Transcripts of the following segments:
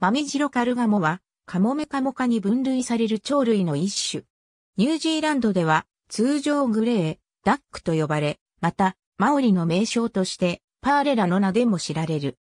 マメジロカルガモは、カモメカモ科に分類される鳥類の一種。ニュージーランドでは、通常グレー、ダックと呼ばれ、また、マオリの名称として、パーレラの名でも知られる。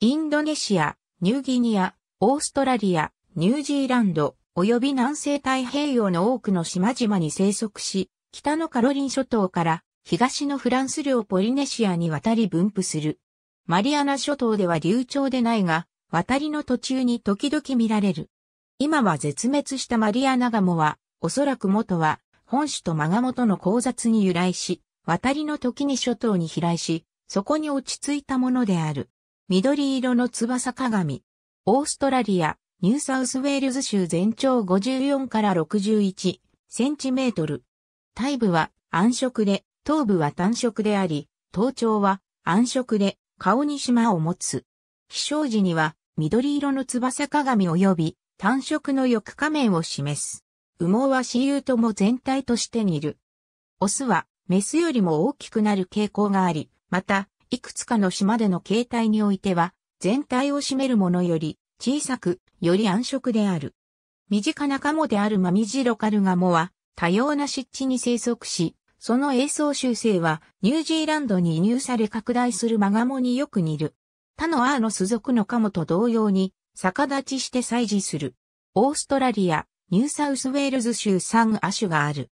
インドネシア、ニューギニア、オーストラリア、ニュージーランド、及び南西太平洋の多くの島々に生息し、北のカロリン諸島から東のフランス領ポリネシアに渡り分布する。マリアナ諸島では流暢でないが、渡りの途中に時々見られる。今は絶滅したマリアナガモは、おそらく元は、本種とマガモとの交雑に由来し、渡りの時に諸島に飛来し、そこに落ち着いたものである。緑色の翼鏡。オーストラリア、ニューサウスウェールズ州全長54から61センチメートル。体部は暗色で、頭部は単色であり、頭頂は暗色で、顔に島を持つ。飛翔時には緑色の翼鏡及び単色の翼仮面を示す。羽毛は雌雄とも全体として似る。オスはメスよりも大きくなる傾向があり、また、いくつかの島での形態においては、全体を占めるものより小さく、より暗色である。身近なカモであるマミジロカルガモは、多様な湿地に生息し、その栄層習性はニュージーランドに輸入され拡大するマガモによく似る。他のアーノス族のカモと同様に逆立ちして祭事する。オーストラリア、ニューサウスウェールズ州アシュがある。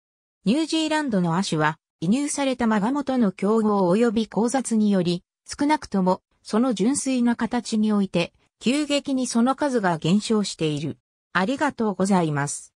ニュージーランドのアシュは、移入されたマガモとの競合及び交雑により、少なくとも、その純粋な形において、急激にその数が減少している。ありがとうございます。